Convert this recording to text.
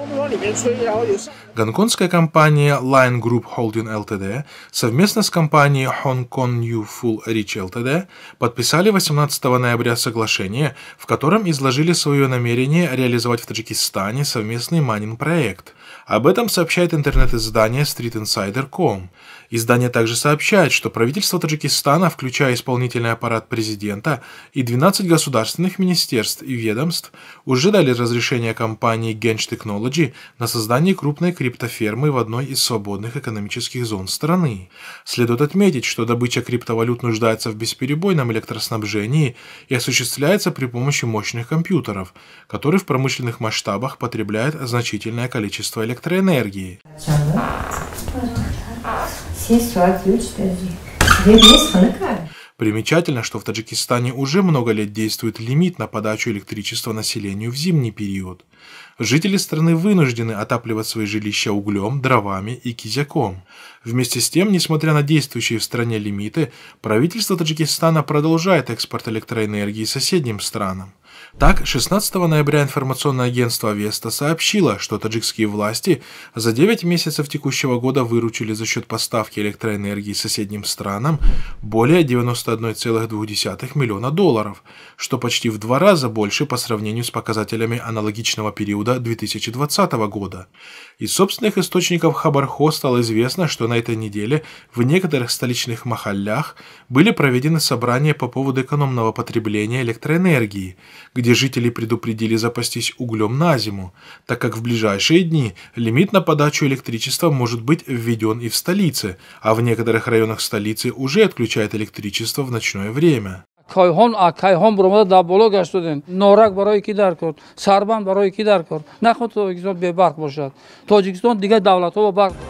Formula Гонконгская компания Lion Group Holding Ltd. совместно с компанией Hong Kong New Full Rich Ltd. подписали 18 ноября соглашение, в котором изложили свое намерение реализовать в Таджикистане совместный майнинг-проект. Об этом сообщает интернет-издание Street Insider.com. Издание также сообщает, что правительство Таджикистана, включая исполнительный аппарат президента и 12 государственных министерств и ведомств, уже дали разрешение компании Gench Technology на создание крупной криптофермы в одной из свободных экономических зон страны. Следует отметить, что добыча криптовалют нуждается в бесперебойном электроснабжении и осуществляется при помощи мощных компьютеров, которые в промышленных масштабах потребляют значительное количество электроэнергии. Все, все, отключ, подожди. Дверь есть, она Примечательно, что в Таджикистане уже много лет действует лимит на подачу электричества населению в зимний период. Жители страны вынуждены отапливать свои жилища углем, дровами и кизяком. Вместе с тем, несмотря на действующие в стране лимиты, правительство Таджикистана продолжает экспорт электроэнергии соседним странам. Так, 16 ноября информационное агентство Веста сообщило, что таджикские власти за 9 месяцев текущего года выручили за счет поставки электроэнергии соседним странам более 91,2 миллиона долларов, что почти в два раза больше по сравнению с показателями аналогичного периода 2020 года. Из собственных источников Хабархо стало известно, что на этой неделе в некоторых столичных махаллях были проведены собрания по поводу экономного потребления электроэнергии, где жители предупредили запастись углем на зиму, так как в ближайшие дни лимит на подачу электричества может быть введен и в столице, а в некоторых районах столицы уже отключают электричество в ночное время. کایهان کایهان برمده در بالا گشت دادن نارک برای کی در کرد سربند برای کی در کرد نخواد تاجیکستان به برق باشد تاجیکستان دیگه دولت ها با